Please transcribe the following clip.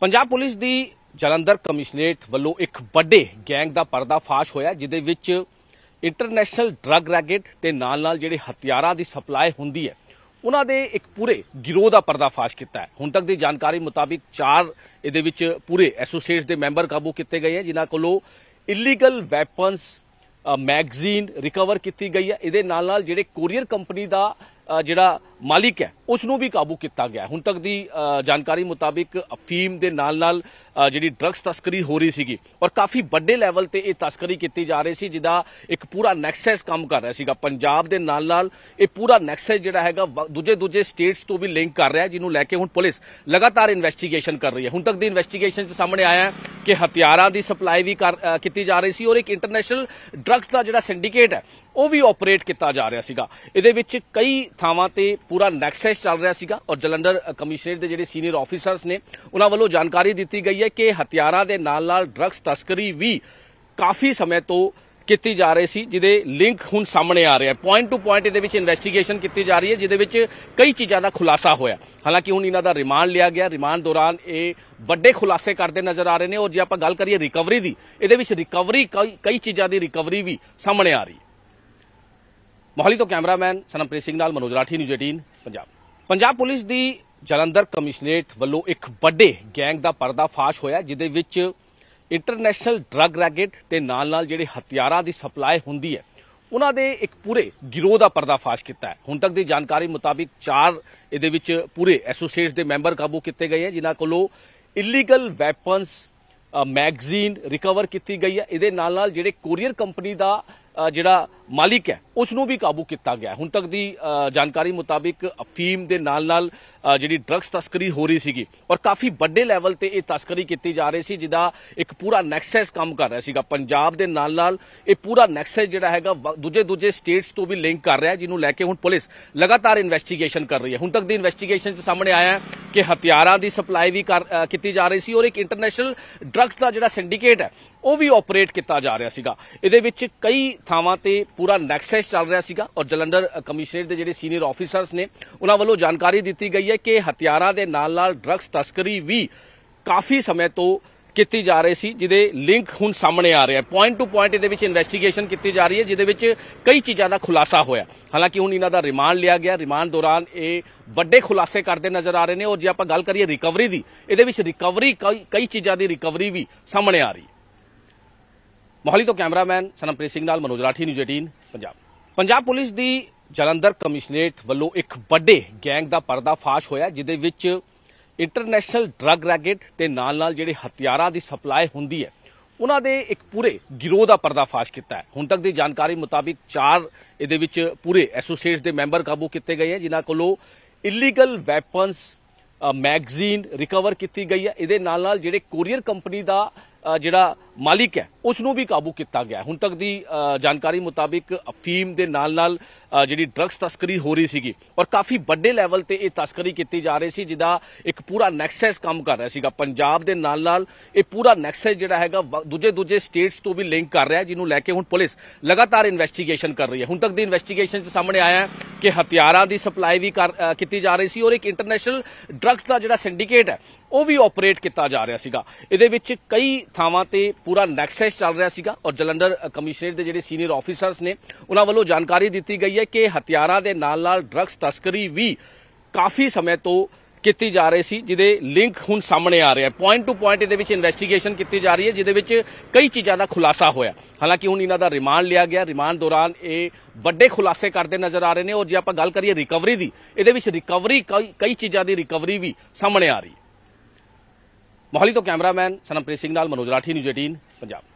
Punjab police ਦੀ Jalandhar commissionerate ਵੱਲੋਂ ਇੱਕ ਵੱਡੇ ਗੈਂਗ ਦਾ ਪਰਦਾਫਾਸ਼ ਹੋਇਆ ਜਿਦੇ ਵਿੱਚ ਇੰਟਰਨੈਸ਼ਨਲ ਡਰੱਗ ਰੈਕੇਟ ਤੇ ਨਾਲ-ਨਾਲ ਜਿਹੜੇ ਹਥਿਆਰਾਂ ਦੀ ਸਪਲਾਈ ਹੁੰਦੀ ਹੈ ਉਹਨਾਂ ਦੇ ਇੱਕ ਪੂਰੇ ਗਿਰੋਹ ਦਾ ਪਰਦਾਫਾਸ਼ ਕੀਤਾ ਹੈ ਹੁਣ ਤੱਕ ਦੀ ਜਾਣਕਾਰੀ ਮੁਤਾਬਿਕ 4 ਇਹਦੇ ਵਿੱਚ ਪੂਰੇ ਐਸੋਸੀਏਟਸ ਦੇ ਮੈਂਬਰ ਕਾਬੂ ਕੀਤੇ ਗਏ ਹੈ ਜਿਨ੍ਹਾਂ ਕੋਲੋਂ ਇਲੀਗਲ ਵੈਪਨਸ ਮੈਗਜ਼ੀਨ ਰਿਕਵਰ ਕੀਤੀ ਗਈ ਹੈ ਇਹਦੇ ਨਾਲ ਨਾਲ ਜਿਹੜੇ ਕੋਰੀਅਰ ਕੰਪਨੀ ਦਾ ਜਿਹੜਾ ਮਾਲਿਕ ਹੈ ਉਸ ਨੂੰ ਵੀ ਕਾਬੂ ਕੀਤਾ ਗਿਆ ਹੁਣ ਤੱਕ ਦੀ ਜਾਣਕਾਰੀ ਮੁਤਾਬਿਕ ਅਫੀਮ ਦੇ ਨਾਲ ਨਾਲ ਜਿਹੜੀ ਡਰੱਗਸ ਤਸਕਰੀ ਹੋ ਰਹੀ ਸੀਗੀ ਔਰ ਕਾਫੀ ਵੱਡੇ ਲੈਵਲ ਤੇ ਇਹ ਤਸਕਰੀ ਕੀਤੀ ਜਾ ਰਹੀ ਸੀ ਜਿਹਦਾ ਇੱਕ ਪੂਰਾ ਨੈਕਸਸ ਕੰਮ ਕਰ ਰਿਹਾ ਸੀਗਾ ਪੰਜਾਬ ਦੇ ਨਾਲ ਨਾਲ ਇਹ ਪੂਰਾ ਨੈਕਸਸ ਜਿਹੜਾ ਹੈਗਾ ਦੂਜੇ ਦੂਜੇ ਸਟੇਟਸ ਤੋਂ ਵੀ ਲਿੰਕ ਕਰ ਰਿਹਾ ਜਿਹਨੂੰ ਲੈ ਕੇ ਹੁਣ ਪੁਲਿਸ ਲਗਾਤਾਰ ਇਨਵੈਸਟੀਗੇਸ਼ਨ ਕਰ ਰਹੀ ਹੈ ਹੁਣ ਤੱਕ ਦੀ ਇਨਵੈਸਟੀਗੇਸ਼ਨ 'ਚ ਸਾਹਮਣੇ ਆਇਆ ਕਿ ਹਥਿਆਰਾਂ ਦੀ ਸਪਲਾਈ ਵੀ ਕੀਤੀ ਜਾ ਰਹੀ ਸੀ ਔਰ ਇੱਕ ਇੰਟਰਨੈਸ਼ਨਲ ਡਰੱਗਸ ਦਾ ਜਿਹੜਾ ਸਿੰਡੀਕੇਟ ਹੈ ਉਹ ਵੀ ਆਪਰੇਟ ਕੀਤਾ ਜਾ ਰਿਹਾ ਸੀਗਾ ਇਹਦੇ ਵਿੱਚ ਕਈ ਥਾਵਾਂ ਤੇ ਪੂਰਾ ਨੈਕਸਸ ਚੱਲ ਰਿਹਾ ਸੀਗਾ ਔਰ ਜਲੰਧਰ ਕਮਿਸ਼ਨਰ ਦੇ ਜਿਹੜੇ ਸੀਨੀਅਰ ਆਫੀਸਰਸ ਨੇ ਉਹਨਾਂ ਵੱਲੋਂ ਜਾਣਕਾਰੀ ਦਿੱਤੀ ਗਈ ਹੈ ਕਿ ਹਥਿਆਰਾਂ ਦੇ ਨਾਲ ਨਾਲ ਡਰੱਗਸ ਤਸਕਰੀ ਵੀ ਕਾਫੀ ਸਮੇਂ ਤੋਂ ਕੀਤੀ ਜਾ ਰਹੀ ਸੀ ਜਿਹਦੇ ਲਿੰਕ ਹੁਣ ਸਾਹਮਣੇ ਆ ਰਿਹਾ ਪੁਆਇੰਟ ਟੂ ਪੁਆਇੰਟ ਇਹਦੇ ਵਿੱਚ ਇਨਵੈਸਟੀਗੇਸ਼ਨ ਕੀਤੀ ਜਾ ਰਹੀ ਹੈ ਜਿਹਦੇ ਵਿੱਚ ਕਈ ਚੀਜ਼ਾਂ ਦਾ ਖੁਲਾਸਾ ਹੋਇਆ ਹਾਲਾਂਕਿ ਹੁਣ ਇਹਨਾਂ ਦਾ ਰਿਮਾਂਡ ਲਿਆ ਗਿਆ ਰਿਮਾਂਡ ਦੌਰਾਨ ਇਹ ਵੱਡੇ ਖੁਲਾਸੇ ਕਰਦੇ ਨਜ਼ਰ ਆ ਰਹੇ ਨੇ ਔਰ ਜੇ ਆਪਾਂ ਗੱਲ ਕਰੀਏ ਰਿਕਵਰੀ ਦੀ ਇਹਦੇ ਵਿੱਚ ਰਿਕਵਰੀ ਕਈ ਚੀਜ਼ਾਂ ਦੀ ਰਿਕਵਰੀ ਵੀ ਸਾਹਮਣੇ ਆ ਰਹੀ ਹੈ ਮੋਹਲੀ ਤੋਂ ਕੈਮਰਾਮੈਨ ਸਨਮਪ੍ਰੀਤ ਸਿੰਘ ਨਾਲ ਮਨੋਜ ਰਾਠੀ ਨਿਊਜ਼ 18 ਪੰਜਾਬ ਪੰਜਾਬ ਪੁਲਿਸ ਦੀ ਜਲੰਧਰ ਕਮਿਸ਼ਨਰੇਟ ਵੱਲੋਂ ਇੱਕ ਵੱਡੇ ਗੈਂਗ ਦਾ ਪਰਦਾਫਾਸ਼ ਹੋਇਆ ਜਿਦੇ ਵਿੱਚ ਇੰਟਰਨੈਸ਼ਨਲ ਡਰੱਗ ਰੈਕਟ ਤੇ ਨਾਲ-ਨਾਲ ਜਿਹੜੇ ਹਥਿਆਰਾਂ ਦੀ ਸਪਲਾਈ ਹੁੰਦੀ ਹੈ ਉਹਨਾਂ ਦੇ ਇੱਕ ਪੂਰੇ ਗਿਰੋਹ ਦਾ ਪਰਦਾਫਾਸ਼ ਕੀਤਾ ਹੈ ਹੁਣ ਤੱਕ ਦੀ ਜਾਣਕਾਰੀ ਮੁਤਾਬਿਕ 4 ਇਹਦੇ ਵਿੱਚ ਪੂਰੇ ਐਸੋਸੀਏਟਸ ਦੇ ਮੈਂਬਰ ਕਾਬੂ ਕੀਤੇ ਗਏ ਹੈ ਜਿਨ੍ਹਾਂ ਕੋਲੋਂ ਇਲੀਗਲ ਵੈਪਨਸ ਮੈਗਜ਼ੀਨ ਰਿਕਵਰ ਕੀਤੀ ਗਈ ਹੈ ਇਹਦੇ ਨਾਲ ਨਾਲ ਜਿਹੜੇ ਕੋਰੀਅਰ ਕੰਪਨੀ ਦਾ ਜਿਹੜਾ ਮਾਲਿਕ ਹੈ ਉਸ ਨੂੰ ਵੀ ਕਾਬੂ ਕੀਤਾ ਗਿਆ ਹੁਣ ਤੱਕ ਦੀ ਜਾਣਕਾਰੀ ਮੁਤਾਬਿਕ ਅਫੀਮ ਦੇ ਨਾਲ-ਨਾਲ ਜਿਹੜੀ ਡਰੱਗਸ ਤਸਕਰੀ ਹੋ ਰਹੀ ਸੀਗੀ ਔਰ ਕਾਫੀ ਵੱਡੇ ਲੈਵਲ ਤੇ ਇਹ ਤਸਕਰੀ ਕੀਤੀ ਜਾ ਰਹੀ ਸੀ ਜਿਹਦਾ ਇੱਕ ਪੂਰਾ ਨੈਕਸਸ ਕੰਮ ਕਰ ਰਿਹਾ ਸੀਗਾ ਪੰਜਾਬ ਦੇ ਨਾਲ-ਨਾਲ ਇਹ ਪੂਰਾ ਨੈਕਸਸ ਜਿਹੜਾ ਹੈਗਾ ਦੂਜੇ-ਦੂਜੇ ਸਟੇਟਸ ਤੋਂ ਵੀ ਲਿੰਕ ਕਰ ਰਿਹਾ ਜਿਹਨੂੰ ਲੈ ਕੇ ਹੁਣ ਪੁਲਿਸ ਲਗਾਤਾਰ ਇਨਵੈਸਟੀਗੇਸ਼ਨ ਕਰ ਰਹੀ ਹੈ ਹੁਣ ਤੱਕ ਦੀ ਇਨਵੈਸਟੀਗੇਸ਼ਨ 'ਚ ਸਾਹਮਣੇ ਆਇਆ ਕਿ ਹਥਿਆਰਾਂ ਦੀ ਸਪਲਾਈ ਵੀ ਕੀਤੀ ਜਾ ਰਹੀ ਸੀ ਔਰ ਇੱਕ ਇੰਟਰਨੈਸ਼ਨਲ ਡਰੱਗਸ ਦਾ ਜਿਹੜਾ ਸਿੰਡੀਕੇਟ ਹੈ ਉਹ ਵੀ ਆਪਰੇਟ ਕੀਤਾ ਜਾ ਰਿਹਾ ਸੀਗਾ ਇਹਦੇ ਵਿੱਚ ਕਈ ਥਾਵਾਂ ਤੇ ਪੂਰਾ ਨੈਕਸਸ ਚੱਲ ਰਿਹਾ ਸੀਗਾ ਔਰ ਜਲੰਧਰ ਕਮਿਸ਼ਨਰ ਦੇ ਜਿਹੜੇ ਸੀਨੀਅਰ ਆਫੀਸਰਸ ਨੇ ਉਹਨਾਂ ਵੱਲੋਂ ਜਾਣਕਾਰੀ ਦਿੱਤੀ ਗਈ ਹੈ ਕਿ ਹਥਿਆਰਾਂ ਦੇ ਨਾਲ-ਨਾਲ ਡਰੱਗਸ ਤਸਕਰੀ ਵੀ ਕਾਫੀ ਸਮੇਂ ਤੋਂ ਕੀਤੀ ਜਾ ਰਹੀ ਸੀ ਜਿਹਦੇ ਲਿੰਕ ਹੁਣ ਸਾਹਮਣੇ ਆ ਰਿਹਾ ਹੈ ਪੁਆਇੰਟ ਟੂ ਪੁਆਇੰਟ ਇਹਦੇ ਵਿੱਚ ਇਨਵੈਸਟੀਗੇਸ਼ਨ ਕੀਤੀ ਜਾ ਰਹੀ ਹੈ ਜਿਹਦੇ ਵਿੱਚ ਕਈ ਚੀਜ਼ਾਂ ਦਾ ਖੁਲਾਸਾ ਹੋਇਆ ਹਾਲਾਂਕਿ ਹੁਣ ਇਹਨਾਂ ਦਾ ਰਿਮਾਂਡ ਲਿਆ ਗਿਆ ਰਿਮਾਂਡ ਦੌਰਾਨ ਇਹ ਵੱਡੇ ਖੁਲਾਸੇ ਕਰਦੇ ਨਜ਼ਰ ਆ ਰਹੇ ਨੇ ਔਰ ਜੇ ਆਪਾਂ ਗੱਲ ਕਰੀਏ ਰਿਕਵਰੀ ਦੀ ਇਹਦੇ ਵਿੱਚ ਰਿਕਵਰੀ ਕਈ ਚੀਜ਼ਾਂ ਦੀ ਰਿਕਵਰੀ ਵੀ ਸਾਹਮਣੇ ਆ ਰਹੀ ਹੈ ਮੋਹਲੀ ਤੋਂ ਕੈਮਰਾਮੈਨ ਸਨਮਪ੍ਰੀਤ ਸਿੰਘ ਨਾਲ ਮਨੋਜ ਰਾਠੀ ਨਿਊਜ਼ 18 ਪੰਜਾਬ ਪੰਜਾਬ ਪੁਲਿਸ ਦੀ ਜਲੰਧਰ ਕਮਿਸ਼ਨਰੇਟ ਵੱਲੋਂ ਇੱਕ ਵੱਡੇ ਗੈਂਗ ਦਾ ਪਰਦਾਫਾਸ਼ ਹੋਇਆ ਜਿਦੇ ਵਿੱਚ ਇੰਟਰਨੈਸ਼ਨਲ ਡਰੱਗ ਰੈਕਟ ਤੇ ਨਾਲ-ਨਾਲ ਜਿਹੜੇ ਹਥਿਆਰਾਂ ਦੀ ਸਪਲਾਈ ਹੁੰਦੀ ਹੈ ਉਹਨਾਂ ਦੇ ਇੱਕ ਪੂਰੇ ਗਿਰੋਹ ਦਾ ਪਰਦਾਫਾਸ਼ ਕੀਤਾ ਹੈ ਹੁਣ ਤੱਕ ਦੀ ਜਾਣਕਾਰੀ ਮੁਤਾਬਿਕ ਚਾਰ ਇਹਦੇ ਵਿੱਚ ਪੂਰੇ ਐਸੋਸੀਏਟਸ ਦੇ ਮੈਂਬਰ ਕਾਬੂ ਕੀਤੇ ਗਏ ਹੈ ਜਿਨ੍ਹਾਂ ਕੋਲੋਂ ਇਲੀਗਲ ਵੈਪਨਸ ਮੈਗਜ਼ੀਨ ਰਿਕਵਰ ਕੀਤੀ ਗਈ ਹੈ ਇਹਦੇ ਨਾਲ ਨਾਲ ਜਿਹੜੇ ਕੋਰੀਅਰ ਕੰਪਨੀ ਦਾ ਜਿਹੜਾ ਮਾਲਿਕ ਹੈ ਉਸ ਨੂੰ ਵੀ ਕਾਬੂ ਕੀਤਾ ਗਿਆ ਹੁਣ ਤੱਕ ਦੀ ਜਾਣਕਾਰੀ ਮੁਤਾਬਿਕ ਅਫੀਮ ਦੇ ਨਾਲ ਨਾਲ ਜਿਹੜੀ ਡਰੱਗਸ ਤਸਕਰੀ ਹੋ ਰਹੀ ਸੀਗੀ ਔਰ ਕਾਫੀ ਵੱਡੇ ਲੈਵਲ ਤੇ ਇਹ ਤਸਕਰੀ ਕੀਤੀ ਜਾ ਰਹੀ ਸੀ ਜਿਹਦਾ ਇੱਕ ਪੂਰਾ ਨੈਕਸਸ ਕੰਮ ਕਰ ਰਿਹਾ ਸੀਗਾ ਪੰਜਾਬ ਦੇ ਨਾਲ ਨਾਲ ਇਹ ਪੂਰਾ ਨੈਕਸਸ ਜਿਹੜਾ ਹੈਗਾ ਦੂਜੇ ਦੂਜੇ ਸਟੇਟਸ ਤੋਂ ਵੀ ਲਿੰਕ ਕਰ ਰਿਹਾ ਜਿਹਨੂੰ ਲੈ ਕੇ ਹੁਣ ਪੁਲਿਸ ਲਗਾਤਾਰ ਇਨਵੈਸਟੀਗੇਸ਼ਨ ਕਰ ਰਹੀ ਹੈ ਹੁਣ ਤੱਕ ਦੀ ਇਨਵੈਸਟੀਗੇਸ਼ਨ ਚ ਸਾਹਮਣੇ ਆਇਆ ਹੈ ਕਿ ਹਥਿਆਰਾਂ ਦੀ ਸਪਲਾਈ ਵੀ ਕੀਤੀ ਜਾ ਰਹੀ ਸੀ ਔਰ ਇੱਕ ਇੰਟਰਨੈਸ਼ਨਲ ਡਰੱਗਸ ਦਾ ਜਿਹੜਾ ਸਿੰਡੀਕੇਟ ਹੈ ਉਹ ਵੀ ਆਪਰੇਟ ਕੀਤਾ ਜਾ ਰਿਹਾ ਸੀਗਾ ਇਹਦੇ ਵਿੱਚ ਕਈ ਥਾਵਾਂ ਤੇ ਪੂਰਾ ਨੈਕਸਸ ਚੱਲ ਰਿਹਾ ਸੀਗਾ ਔਰ ਜਲੰਧਰ ਕਮਿਸ਼ਨਰੇਟ ਦੇ ਜਿਹੜੇ ਸੀਨੀਅਰ ਆਫੀਸਰਸ ਨੇ ਉਹਨਾਂ ਵੱਲੋਂ ਜਾਣਕਾਰੀ ਦਿੱਤੀ ਗਈ ਹੈ ਕਿ ਹਥਿਆਰਾਂ ਦੇ ਨਾਲ-ਨਾਲ ਡਰੱਗਸ ਤਸਕਰੀ ਵੀ ਕਾਫੀ ਸਮੇਂ ਤੋਂ ਕੀਤੀ ਜਾ ਰਹੀ ਸੀ ਜਿਹਦੇ ਲਿੰਕ ਹੁਣ ਸਾਹਮਣੇ ਆ ਰਿਹਾ ਹੈ ਪੁਆਇੰਟ ਟੂ ਪੁਆਇੰਟ ਇਹਦੇ ਵਿੱਚ ਇਨਵੈਸਟੀਗੇਸ਼ਨ ਕੀਤੀ ਜਾ ਰਹੀ ਹੈ ਜਿਹਦੇ ਵਿੱਚ ਕਈ ਚੀਜ਼ਾਂ ਦਾ ਖੁਲਾਸਾ ਹੋਇਆ ਹਾਲਾਂਕਿ ਹੁਣ ਇਹਨਾਂ ਦਾ ਰਿਮਾਂਡ ਲਿਆ ਗਿਆ ਰਿਮਾਂਡ ਦੌਰਾਨ ਇਹ ਵੱਡੇ ਖੁਲਾਸੇ ਕਰਦੇ ਨਜ਼ਰ ਆ ਰਹੇ ਨੇ ਔਰ ਜੇ ਆਪਾਂ ਗੱਲ ਕਰੀਏ ਰਿਕਵਰੀ ਦੀ ਇਹਦੇ ਵਿੱਚ ਰਿਕਵਰੀ ਕਈ ਚੀਜ਼ਾਂ ਦੀ ਰਿਕਵਰੀ ਵੀ ਸਾਹਮਣੇ ਆ ਰਹੀ ਹੈ ਮੋਹਲੀ ਤੋਂ ਕੈਮਰਾਮੈਨ ਸਨਮਪ੍ਰੀਤ ਸਿੰਘ ਨਾਲ ਮਨੋਜ ਰਾਠੀ ਨਿਊਜ਼ 18 ਪੰਜਾਬ